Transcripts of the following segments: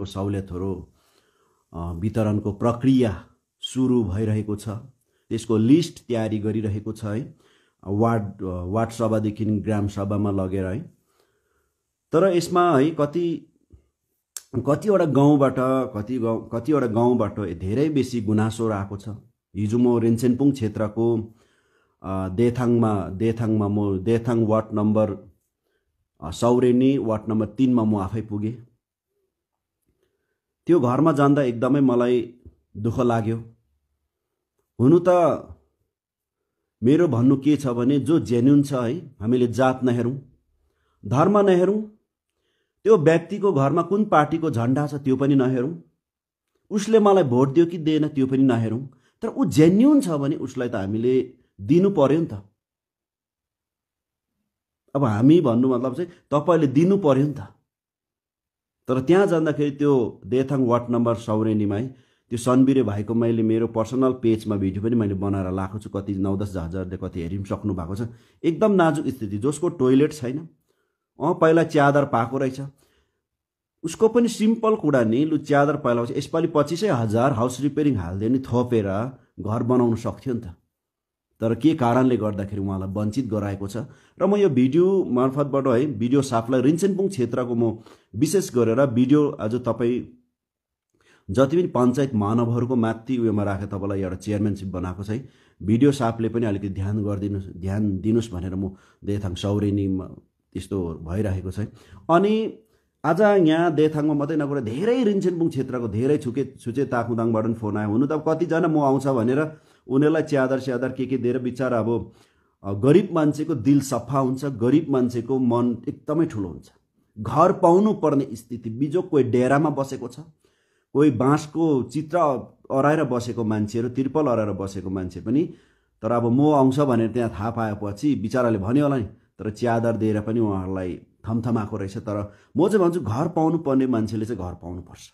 को सहुलियतहरू वितरणको प्रक्रिया सुरु भइरहेको छ त्यसको लिस्ट तयारी गरिरहेको छ है वार्ड वार्ड सभादेखि ग्राम सभामा लगेर है तर यसमा है कति कतिवटा गाउँबाट कति गाउँ कतिवटा गाउँबाट धेरै बेसी गुनासो आएको छ हिजो म रेन्सेनपुङ क्षेत्रको देथाङमा देथाङमा म देथाङ वार्ड नम्बर सौरेनी वार्ड नम्बर तिनमा म आफै पुगेँ त्यो घरमा जाँदा एकदमै मलाई दुःख लाग्यो हुनु त मेरो भन्नु के छ भने जो जेन्युन छ है हामीले जात नहेरौँ धर्म नहेरौँ त्यो व्यक्तिको घरमा कुन पार्टीको झन्डा छ त्यो पनि नहेरौँ उसले मलाई भोट दियो कि दिएन त्यो पनि नहेरौँ तर ऊ जेन्युन छ भने उसलाई त हामीले दिनु पर्यो नि त अब हामी भन्नु मतलब चाहिँ तपाईँले दिनु पर्यो नि त तर त्यहाँ जाँदाखेरि त्यो देथाङ वार्ड नम्बर सौरेनीमा है त्यो सनबिरे भाइको मैले मेरो पर्सनल पेजमा भिडियो पनि मैले बनाएर लाएको छु कति नौ दस हजारले कति हेरि पनि सक्नु भएको छ एकदम नाजुक स्थिति जसको टोइलेट छैन अँ पहिला च्यादर पाएको रहेछ उसको पनि सिम्पल कुरा नि लु च्यादर पहिला यसपालि पच्चिसै हजार हाउस रिपेयरिङ हालिदियो नि थपेर घर बनाउनु सक्थ्यो नि त तर के कारणले गर्दाखेरि उहाँलाई वञ्चित गराएको छ र म यो भिडियो मार्फतबाट है भिडियो साफलाई रिन्सेनपुङ क्षेत्रको म विशेष गरेर भिडियो आज तपाईँ जति पनि पञ्चायत मानवहरूको माथि उयोमा राखेर तपाईँलाई एउटा चेयरम्यानसिप बनाएको छ है भिडियो साफले पनि अलिकति ध्यान गरिदिनुहोस् ध्यान दिनुहोस् भनेर म देथाङ सौरेनी त्यस्तो भइरहेको छ अनि आज यहाँ देथाङमा मात्रै नगरेर धेरै रिन्सेनपुङ क्षेत्रको धेरै छुके छुचे ताकुदाङबाट पनि फोन आयो हुनु त कतिजना म आउँछ भनेर उनीहरूलाई च्यादर स्यादर के के दिएर बिचरा अब गरिब मान्छेको दिल सफा हुन्छ गरिब मान्छेको मन एकदमै ठुलो हुन्छ घर पाउनु पर्ने स्थिति बिजो कोही डेरामा बसेको छ कोही बाँसको चित्र अराएर बसेको मान्छेहरू त्रिपल अराएर बसेको मान्छे पनि तर अब म आउँछ भनेर त्यहाँ थाहा पाएपछि बिचराले भन्यो होला नि तर च्यादर दिएर पनि उहाँहरूलाई थमथमाएको रहेछ तर म चाहिँ भन्छु घर पाउनु पर्ने मान्छेले चाहिँ घर पाउनुपर्छ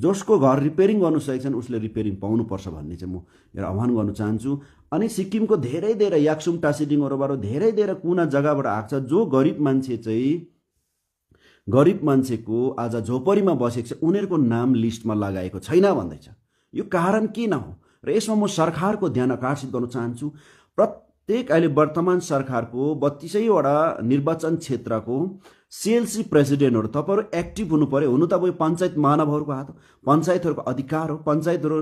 जसको घर रिपेयरिङ गर्नु सकेको छैन उसले रिपेयरिङ पाउनुपर्छ भन्ने चाहिँ म एउटा आह्वान गर्न चाहन्छु अनि सिक्किमको धेरै धेरै याक्सुम टासिडिङहरूबाट धेरै धेरै कुना जग्गाबाट आएको छ जो गरिब मान्छे चाहिँ गरिब मान्छेको आज झोपरीमा बसेको छ उनीहरूको नाम लिस्टमा लगाएको छैन भन्दैछ यो कारण किन हो र यसमा म सरकारको ध्यान आकर्षित गर्न चाहन्छु प्रत त्यही अहिले वर्तमान सरकारको बत्तिसैवटा निर्वाचन क्षेत्रको सिएलसी प्रेसिडेन्टहरू तपाईँहरू एक्टिभ हुनु पऱ्यो हुनु त अब पञ्चायत मानवहरूको हात पञ्चायतहरूको अधिकार हो पञ्चायतहरू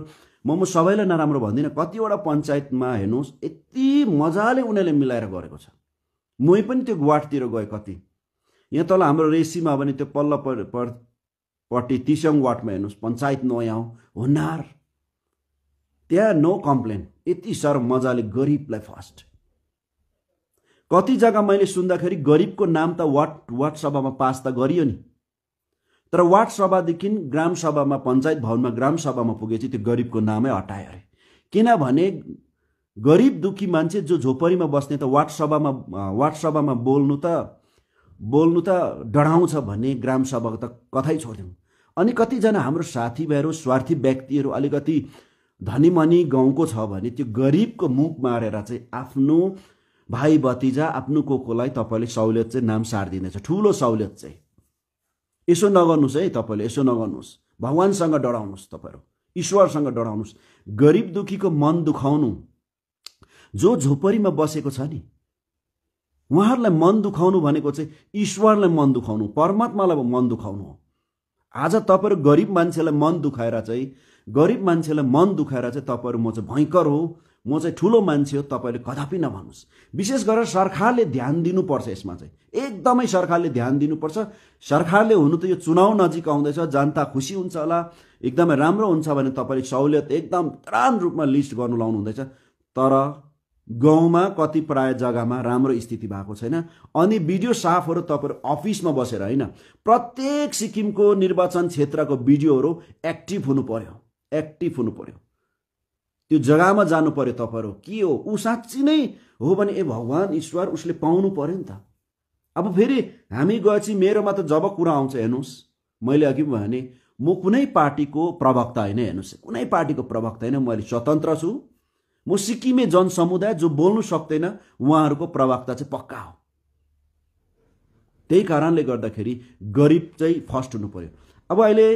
म म सबैलाई नराम्रो भन्दिनँ कतिवटा पञ्चायतमा हेर्नुहोस् यति मजाले उनीहरूले मिलाएर गरेको छ मै पनि त्यो वार्डतिर गएँ कति यहाँ तल हाम्रो रेसीमा भने त्यो पल्ल पट्टि तिसङ वार्डमा हेर्नुहोस् पञ्चायत नयाँ हुनार त्यहाँ नो कम्प्लेन यति साह्रो मजाले गरिबलाई फर्स्ट कति जग्गा मैले सुन्दाखेरि गरिबको नाम त वार्ड वार्ड सभामा पास त गरियो नि तर वार्ड सभादेखि ग्राम सभामा पञ्चायत भवनमा ग्राम सभामा पुगेपछि त्यो गरिबको नामै हटायो अरे किनभने गरिब दुःखी मान्छे जो झोपरीमा बस्ने त वार्ड सभामा वार्ड सभामा बोल्नु त बोल्नु त डढाउँछ भन्ने ग्राम सभाको त कथै छोड्यौँ अनि कतिजना हाम्रो साथीभाइहरू स्वार्थी व्यक्तिहरू अलिकति धनीमनी गाउँको छ भने त्यो गरिबको मुख मारेर चाहिँ आफ्नो भाइ भतिजा आफ्नो कोकोलाई तपाईँले सहुलियत चाहिँ नाम सारिदिनेछ ठुलो सहुलियत चाहिँ यसो नगर्नुहोस् है तपाईँले यसो नगर्नुहोस् भगवान्सँग डराउनुहोस् तपाईँहरू ईश्वरसँग डराउनुहोस् गरिब दुखीको मन दुखाउनु जो झोपरीमा बसेको छ नि उहाँहरूलाई मन दुखाउनु भनेको चाहिँ ईश्वरलाई मन दुखाउनु परमात्मालाई मन दुखाउनु हो आज तपाईँहरू गरिब मान्छेलाई मन दुखाएर चाहिँ गरिब मान्छेलाई मन दुखाएर चाहिँ तपाईँहरू म चाहिँ भयङ्कर हो म चाहिँ ठुलो मान्छे हो तपाईँले कदापि नभन्नुहोस् विशेष गरेर सरकारले ध्यान दिनुपर्छ यसमा चाहिँ एकदमै सरकारले ध्यान दिनुपर्छ सरकारले हुनु त यो चुनाव नजिक आउँदैछ जनता खुसी हुन्छ होला एकदमै राम्रो हुन्छ भने तपाईँले सहुलियत एकदम राम रूपमा लिस्ट गर्नु लाउनु हुँदैछ तर गाउँमा कति प्राय जग्गामा राम्रो स्थिति भएको छैन अनि भिडियो साफहरू तपाईँहरू अफिसमा बसेर होइन प्रत्येक सिक्किमको निर्वाचन क्षेत्रको भिडियोहरू एक्टिभ हुनु पर्यो एक्टिभ हुनु पर्यो त्यो जग्गामा जानु पर्यो तपाईँहरू के हो ऊ साँच्ची नै हो भने ए भगवान् ईश्वर उसले पाउनु पर्यो नि त अब फेरि हामी गएपछि मेरोमा त जब कुरा आउँछ हेर्नुहोस् मैले अघि भने म कुनै पार्टीको प्रवक्ता होइन हेर्नुहोस् कुनै पार्टीको प्रवक्ता होइन मैले स्वतन्त्र छु म सिक्किमे जनसमुदाय जो बोल्नु सक्दैन उहाँहरूको प्रवक्ता चाहिँ पक्का हो त्यही कारणले गर्दाखेरि गरिब चाहिँ फर्स्ट हुनु पर्यो अब अहिले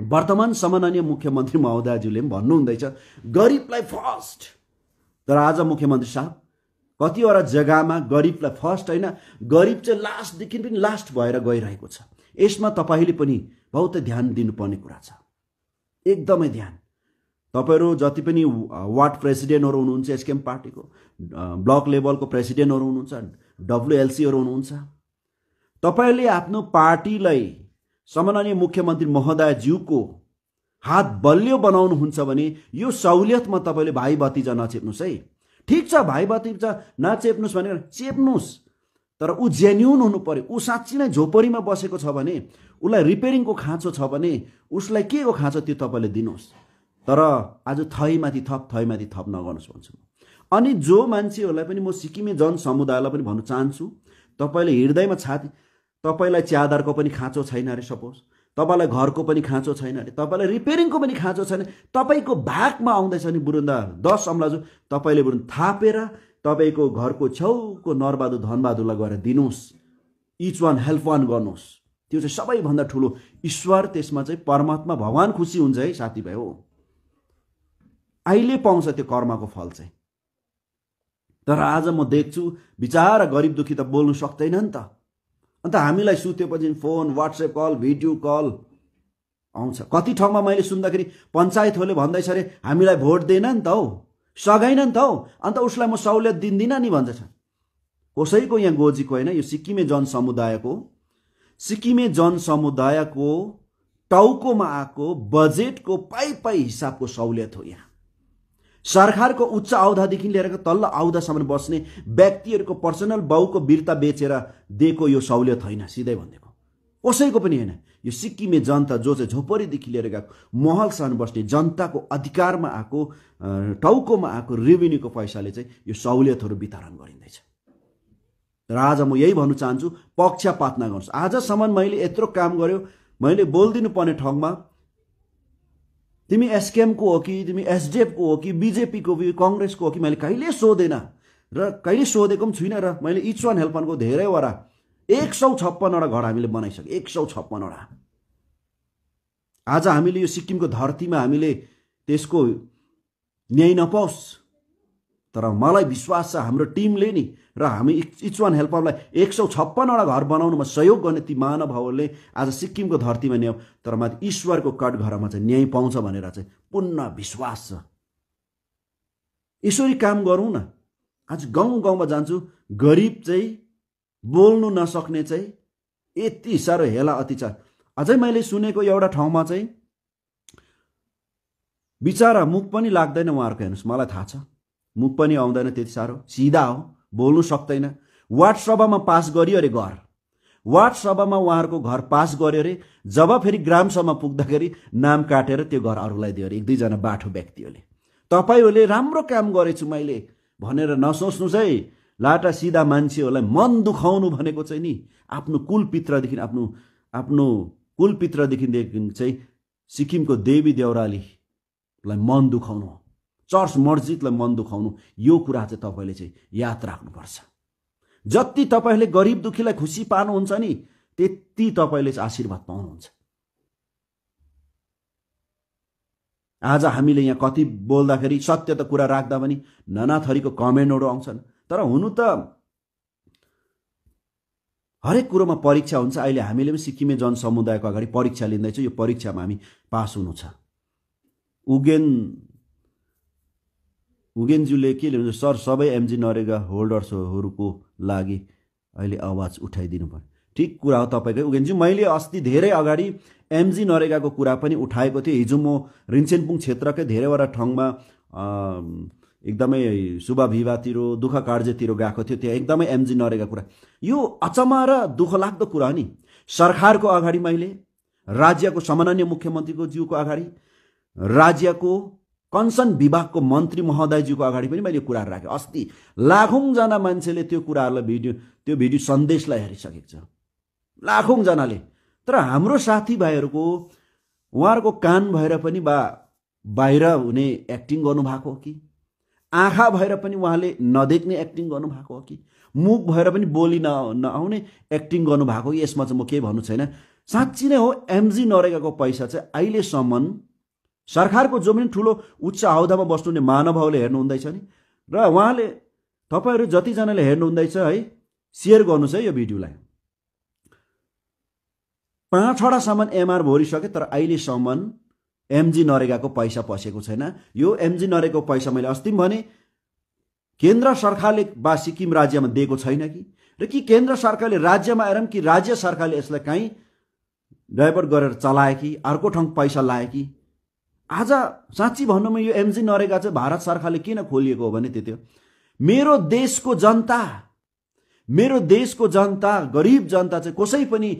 वर्तमान सम्माननीय मुख्यमन्त्री महोदयज्यूले पनि भन्नुहुँदैछ गरिबलाई फर्स्ट तर आज मुख्यमन्त्री साहब कतिवटा जग्गामा गरिबलाई फर्स्ट होइन गरिब चाहिँ लास्टदेखि पनि लास्ट भएर गइरहेको छ यसमा तपाईँले पनि बहुत ध्यान दिनुपर्ने कुरा छ एकदमै ध्यान तपाईँहरू जति पनि वार्ड प्रेसिडेन्टहरू हुनुहुन्छ एसकेएम पार्टीको ब्लक लेभलको प्रेसिडेन्टहरू हुनुहुन्छ डब्लुएलसीहरू हुनुहुन्छ तपाईँले आफ्नो पार्टीलाई सम्माननीय मुख्यमन्त्री महोदयज्यूको हात बलियो बनाउनुहुन्छ भने यो सहुलियतमा तपाईँले भाइ भतिजा नचेप्नुहोस् है ठिक छ भाइ भतिजा नचेप्नुहोस् भनेर चेप्नुहोस् तर ऊ जेन्युन हुनु पऱ्यो ऊ साँच्ची नै झोपडीमा बसेको छ भने उसलाई रिपेरिङको खाँचो छ भने उसलाई के को खाँचो त्यो तपाईँले दिनुहोस् तर आज थैमाथि थप थैमाथि थप नगर्नुहोस् भन्छु अनि जो मान्छेहरूलाई पनि म सिक्किमे जनसमुदायलाई पनि भन्न चाहन्छु तपाईँले हृदयमा छाती तपाईँलाई च्यादरको पनि खाँचो छैन अरे सपोज तपाईँलाई घरको पनि खाँचो छैन अरे तपाईँलाई रिपेयरिङको पनि खाँचो छैन तपाईँको भागमा आउँदैछ नि बुरुन्दा दस अम्लाजु तपाईँले बरु थापेर तपाईँको घरको छेउको नरबहादुर धनबहादुरलाई गएर दिनुहोस् इच वान हेल्प वान गर्नुहोस् त्यो चाहिँ सबैभन्दा ठुलो ईश्वर त्यसमा चाहिँ परमात्मा भगवान् खुसी हुन्छ है साथीभाइ हो अहिले पाउँछ त्यो कर्मको फल चाहिँ तर आज म देख्छु विचार गरिब दुखी त बोल्नु सक्दैन नि त अन्त हामीलाई सुतेपछि phone WhatsApp call video call आउँछ कति ठाउँमा मैले सुन्दाखेरि पञ्चायतहरूले भन्दैछ अरे हामीलाई भोट दिएन नि त हौ सघाइन नि त हौ अन्त उसलाई म सहुलियत दिन्दिनँ नि भन्दैछ कसैको यहाँ गोजीको होइन यो सिक्किमे जनसमुदायको सिक्किमे जनसमुदायको टाउकोमा आएको बजेटको पाइ पाइ हिसाबको सहुलियत हो यहाँ सरकारको उच्च औधादेखि लिएर तल्लो औधासम्म बस्ने व्यक्तिहरूको पर्सनल बाउको वीरता बेचेर दिएको यो सहुलियत होइन सिधै भनिदिएको कसैको पनि होइन यो सिक्किमे जनता जो चाहिँ झोपरीदेखि लिएर गएको महलसम्म बस्ने जनताको अधिकारमा आएको टाउकोमा आएको रेभेन्यूको पैसाले चाहिँ यो सहुलियतहरू वितरण गरिँदैछ र आज म यही भन्न चाहन्छु पक्षपात नगर्नुहोस् आजसम्म मैले यत्रो काम गर्यो मैले बोलिदिनु पर्ने ठाउँमा तिमी एसकेएमको हो कि तिमी एसडिएफको हो कि बिजेपीको हो कि कङ्ग्रेसको हो कि मैले कहिले सोधेन र कहिले सोधेको पनि छुइनँ र मैले इच वान हेल्पनको धेरैवटा एक सौ छप्पनवटा घर हामीले बनाइसक्यो एक सौ छप्पनवटा आज हामीले यो सिक्किमको धरतीमा हामीले त्यसको न्याय नपाओस् तर मलाई विश्वास छ हाम्रो टिमले नि र हामी इच वान हेल्परलाई एक सौ छप्पनवटा घर बनाउनुमा सहयोग गर्ने ती मानवहरूले आज सिक्किमको धरतीमा न्याय तर माथि ईश्वरको कट घरमा चाहिँ न्याय पाउँछ भनेर चाहिँ पूर्ण विश्वास छ यसरी काम गरौँ न आज गाउँ गाउँमा जान्छु गरिब चाहिँ बोल्नु नसक्ने चाहिँ यति साह्रो हेला अतिचार अझै मैले सुनेको एउटा ठाउँमा चाहिँ बिचरा मुख पनि लाग्दैन उहाँहरूको हेर्नुहोस् मलाई थाहा छ मुख पनि आउँदैन त्यति साह्रो सिधा हो बोल्नु सक्दैन वार्ड सभामा पास गरियो अरे घर वार्ड सभामा उहाँहरूको घर पास गर्यो अरे जब फेरि ग्रामसभामा पुग्दाखेरि नाम काटेर त्यो घर अरूलाई दियो अरे एक दुईजना बाठो व्यक्तिहरूले तपाईँहरूले राम्रो काम गरेछु मैले भनेर नसोच्नुहोस् है लाटा सिधा मान्छेहरूलाई मन दुखाउनु भनेको चाहिँ नि आफ्नो कुलपित्रदेखि आफ्नो आफ्नो कुलपित्रदेखिदेखि चाहिँ सिक्किमको देवी देउरालीलाई मन दुखाउनु हो चर्च मस्जिदलाई मन दुखाउनु यो कुरा चाहिँ तपाईँले चाहिँ याद राख्नुपर्छ जति तपाईँले गरिब दुखीलाई खुसी पार्नुहुन्छ नि त्यति तपाईँले चाहिँ आशीर्वाद पाउनुहुन्छ आज हामीले यहाँ कति बोल्दाखेरि सत्य त कुरा राख्दा पनि नाना थरीको कमेन्टहरू आउँछन् तर हुनु त हरेक कुरोमा परीक्षा हुन्छ अहिले हामीले पनि सिक्किमे जनसमुदायको अगाडि परीक्षा लिँदैछ यो परीक्षामा हामी पास हुनु छ उगेन उगेनज्यूले के लिनु सर सबै एमजी नरेगा होल्डर्सहरूको लागि अहिले आवाज उठाइदिनु पर्यो ठिक कुरा हो तपाईँकै उगेनज्यू मैले अस्ति धेरै अगाडि एमजी नरेगाको कुरा पनि उठाएको थिएँ हिजो म रिन्सेनपुङ क्षेत्रकै धेरैवटा ठाउँमा एकदमै शुभ विवाहतिर दुःख कार्यतिर गएको थियो त्यहाँ एकदमै एमजी नरेगा कुरा यो अचम्म र दुःखलाग्दो कुरा हो नि सरकारको अगाडि मैले राज्यको सामान्य मुख्यमन्त्रीको जिउको अगाडि राज्यको कन्सर्न विभागको मन्त्री महोदयजीको अगाडि पनि मैले कुराहरू राखेँ अस्ति लाखौँजना मान्छेले त्यो कुराहरूलाई भिडियो त्यो भिडियो सन्देशलाई हेरिसकेको छ लाखौँजनाले तर हाम्रो साथीभाइहरूको उहाँहरूको कान भएर पनि बा बाहिर हुने एक्टिङ गर्नुभएको हो कि आँखा भएर पनि उहाँले नदेख्ने एक्टिङ गर्नुभएको हो कि मुख भएर पनि बोली न नआउने एक्टिङ गर्नुभएको हो कि यसमा चाहिँ म केही भन्नु छैन साँच्ची नै हो एमजी नरेगाको पैसा चाहिँ अहिलेसम्म सरकारको जो पनि ठुलो उच्च आहुदामा बस्नुहुने महानुभावले हेर्नुहुँदैछ नि र उहाँले तपाईँहरू जतिजनाले हेर्नुहुँदैछ है सेयर गर्नुहोस् है यो भिडियोलाई पाँचवटा सामान एमआर भोरिसक्यो तर अहिलेसम्म एमजी नरेगाको पैसा पसेको छैन यो एमजी नरेगाको पैसा मैले अस्ति भने केन्द्र सरकारले वा सिक्किम राज्यमा दिएको छैन कि र कि केन्द्र सरकारले राज्यमा आएर कि राज्य सरकारले यसलाई काहीँ डाइभर्ट गरेर चलाए कि अर्को ठाउँ पैसा लाए कि आज साँच्ची भन्नु यो एमजी नरेगा चाहिँ भारत सरकारले किन खोलिएको हो भने त्यो मेरो देशको जनता मेरो देशको जनता गरिब जनता चाहिँ कसै पनि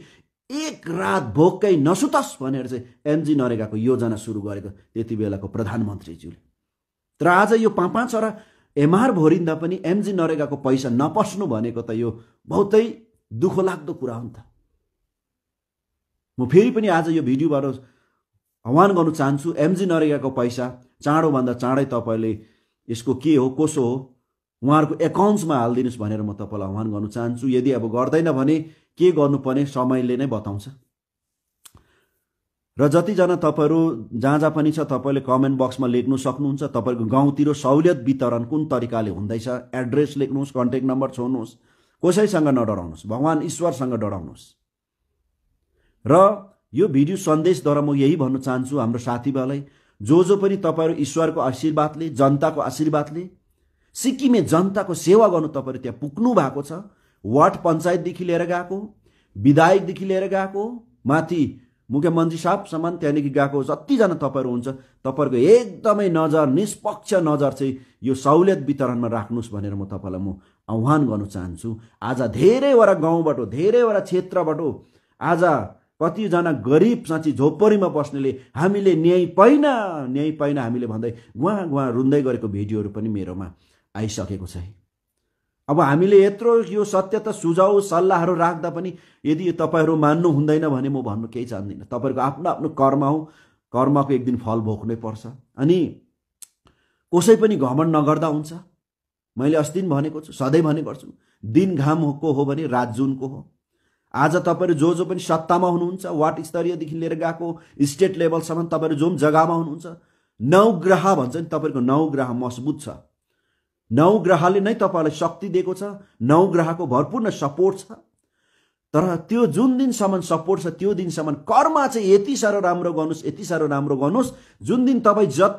एक रात भोकै नसुतोस् भनेर चाहिँ एमजी नरेगाको योजना सुरु गरेको त्यति बेलाको प्रधानमन्त्रीज्यूले तर आज यो पाँ पाँचवटा एमआर भोरिँदा पनि एमजी नरेगाको पैसा नपस्नु भनेको त यो बहुतै दुःखलाग्दो कुरा हो नि त म फेरि पनि आज यो भिडियोबाट आह्वान गर्न चाहन्छु एमजी नरेगाको पैसा चाँडोभन्दा चाँडै तपाईँले यसको के हो कसो हो उहाँहरूको एकाउन्ट्समा हालिदिनुहोस् भनेर म तपाईँलाई आह्वान गर्न चाहन्छु यदि अब गर्दैन भने के गर्नुपर्ने समयले नै बताउँछ र जतिजना तपाईँहरू जहाँ जहाँ पनि छ तपाईँले कमेन्ट बक्समा लेख्नु सक्नुहुन्छ तपाईँको गाउँतिर सहुलियत वितरण कुन तरिकाले हुँदैछ एड्रेस लेख्नुहोस् कन्ट्याक्ट नम्बर छोड्नुहोस् कसैसँग नडराउनुहोस् भगवान् ईश्वरसँग डराउनुहोस् र यो भिडियो सन्देशद्वारा म यही भन्न चाहन्छु हाम्रो साथीभाइलाई जो जो पनि तपाईँहरू ईश्वरको आशीर्वादले जनताको आशीर्वादले सिक्किमे जनताको सेवा गर्नु तपाईँहरू त्यहाँ पुग्नु भएको छ वार्ड पञ्चायतदेखि लिएर गएको विधायकदेखि लिएर गएको माथि मुख्यमन्त्री साहबसम्म त्यहाँदेखि गएको जतिजना तपाईँहरू हुन्छ तपाईँहरूको एकदमै नजर निष्पक्ष नजर चाहिँ यो सहुलियत वितरणमा राख्नुहोस् भनेर म तपाईँलाई म आह्वान गर्न चाहन्छु आज धेरैवटा गाउँबाट धेरैवटा क्षेत्रबाट आज कतिजना गरिब साँच्ची झोपरीमा बस्नेले हामीले न्याय पाइन न्याय पाइन हामीले भन्दै गुहाँ गुहाँ रुन्दै गरेको भिडियोहरू पनि मेरोमा आइसकेको छ अब हामीले यत्रो यो सत्य त सुझाउ सल्लाहहरू राख्दा पनि यदि तपाईँहरू मान्नु हुँदैन भने म भन्नु केही चाहदिनँ तपाईँहरूको आफ्नो आफ्नो कर्म हो कर्मको एक दिन फल भोग्नै पर्छ अनि कसै पनि घमण्ड नगर्दा हुन्छ मैले अस्ति दिन भनेको छु सधैँ भने गर्छु दिन घामको हो भने रात जुनको हो आज तपाईँहरू जो जो पनि सत्तामा हुनुहुन्छ वार्ड स्तरीयदेखि लिएर गएको स्टेट लेभलसम्म तपाईँहरू जो पनि जग्गामा हुनुहुन्छ नौ ग्रह भन्छ नि तपाईँको नौ ग्रह मजबुत छ नौ ग्रहले नै तपाईँहरूलाई शक्ति दिएको छ नौ ग्रहको भरपूर्ण सपोर्ट छ तर त्यो जुन दिनसम्म सपोर्ट छ त्यो दिनसम्म कर्म चाहिँ यति साह्रो राम्रो गर्नुहोस् यति साह्रो राम्रो गर्नुहोस् जुन दिन तपाईँ जत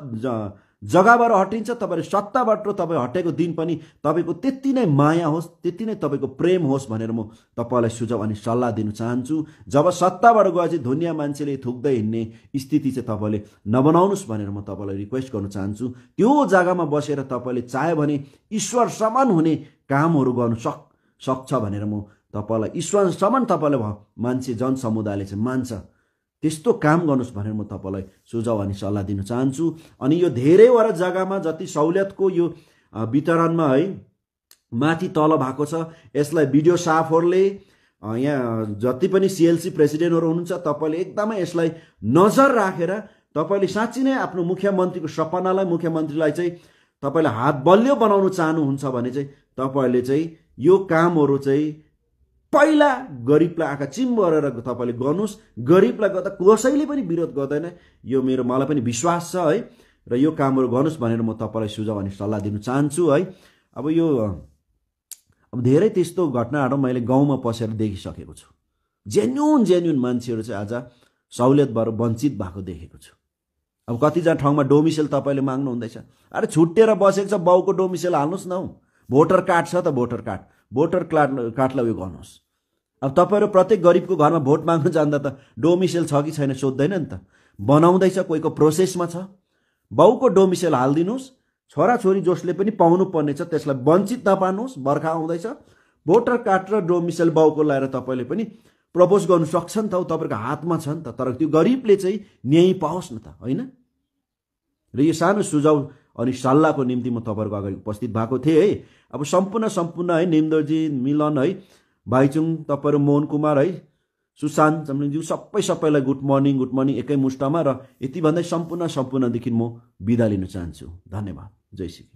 जग्गाबाट हटिन्छ तपाईँले सत्ताबाट तपाईँ हटेको दिन पनि तपाईँको त्यति नै माया होस् त्यति नै तपाईँको प्रेम होस् भनेर म तपाईँलाई सुझाव अनि सल्लाह दिन चाहन्छु जब सत्ताबाट गएपछि धुनियाँ मान्छेले थुक्दै हिँड्ने स्थिति चाहिँ तपाईँले नबनाउनुहोस् भनेर म तपाईँलाई रिक्वेस्ट गर्न चाहन्छु त्यो जग्गामा बसेर तपाईँले चाह्यो भने ईश्वर समान हुने कामहरू गर्नु सक सक्छ भनेर म तपाईँलाई ईश्वरसम्म तपाईँले मान्छे जनसमुदायले चाहिँ मान्छ त्यस्तो काम गर्नुहोस् भनेर म तपाईँलाई सुझाव अनि सल्लाह दिन चाहन्छु अनि यो धेरैवटा जग्गामा जति सहुलियतको यो वितरणमा है माथि तल भएको छ यसलाई भिडियो साफहरूले यहाँ जति पनि सिएलसी प्रेसिडेन्टहरू हुनुहुन्छ तपाईँले एकदमै यसलाई नजर राखेर रा, तपाईँले साँच्ची नै आफ्नो मुख्यमन्त्रीको सपनालाई मुख्यमन्त्रीलाई चाहिँ तपाईँले हात बलियो बनाउनु चाहनुहुन्छ भने चाहिँ तपाईँहरूले चाहिँ यो कामहरू चाहिँ पहिला गरिबलाई आँखा चिम्बरेर तपाईँले गर्नुहोस् गरिबलाई गर्दा कसैले पनि विरोध गर्दैन यो मेरो मलाई पनि विश्वास छ है र यो कामहरू गर्नुहोस् भनेर म तपाईँलाई सुझाव अनि सल्लाह दिन चाहन्छु है अब यो अब धेरै त्यस्तो घटनाहरू मैले गाउँमा पसेर देखिसकेको छु जेन्युन जेन्युन मान्छेहरू चाहिँ आज सहुलियतबाट वञ्चित भएको देखेको छु अब कतिजना ठाउँमा डोमिसेल तपाईँले माग्नुहुँदैछ अरे छुट्टिएर बसेको छ बाउको डोमिसेल हाल्नुहोस् न हौ भोटर कार्ड छ त भोटर कार्ड भोटर कार्ड कार्डलाई उयो गर्नुहोस् अब तपाईँहरू प्रत्येक गरिबको घरमा भोट माग्नु जाँदा त डोमिसेल छ कि छैन सोध्दैन नि त बनाउँदैछ कोहीको प्रोसेसमा छ बाउको डोमिसेल हालिदिनुहोस् छोराछोरी जसले पनि पाउनुपर्ने छ त्यसलाई वञ्चित नपार्नुहोस् बर्खा आउँदैछ भोटर कार्ड र डोमिसेल बाउको लगाएर तपाईँले पनि प्रपोज गर्नु सक्छ नि त तपाईँहरूको हातमा छ नि त तर त्यो गरिबले चाहिँ न्याय पाओस् न त होइन र यो सानो सुझाउ अनि सल्लाहको निम्ति म तपाईँहरूको अगाडि उपस्थित भएको थिएँ है अब सम्पूर्ण सम्पूर्ण है निम्दोजी मिलन है भाइचुङ तपाईँहरू मोहन कुमार है सुशान्त चम्लिङज्यू सबै सबैलाई गुड मर्निङ गुड मर्निङ एकै मुष्टमा र यति भन्दै सम्पूर्ण सम्पूर्णदेखि म बिदा लिन चाहन्छु धन्यवाद जय श्री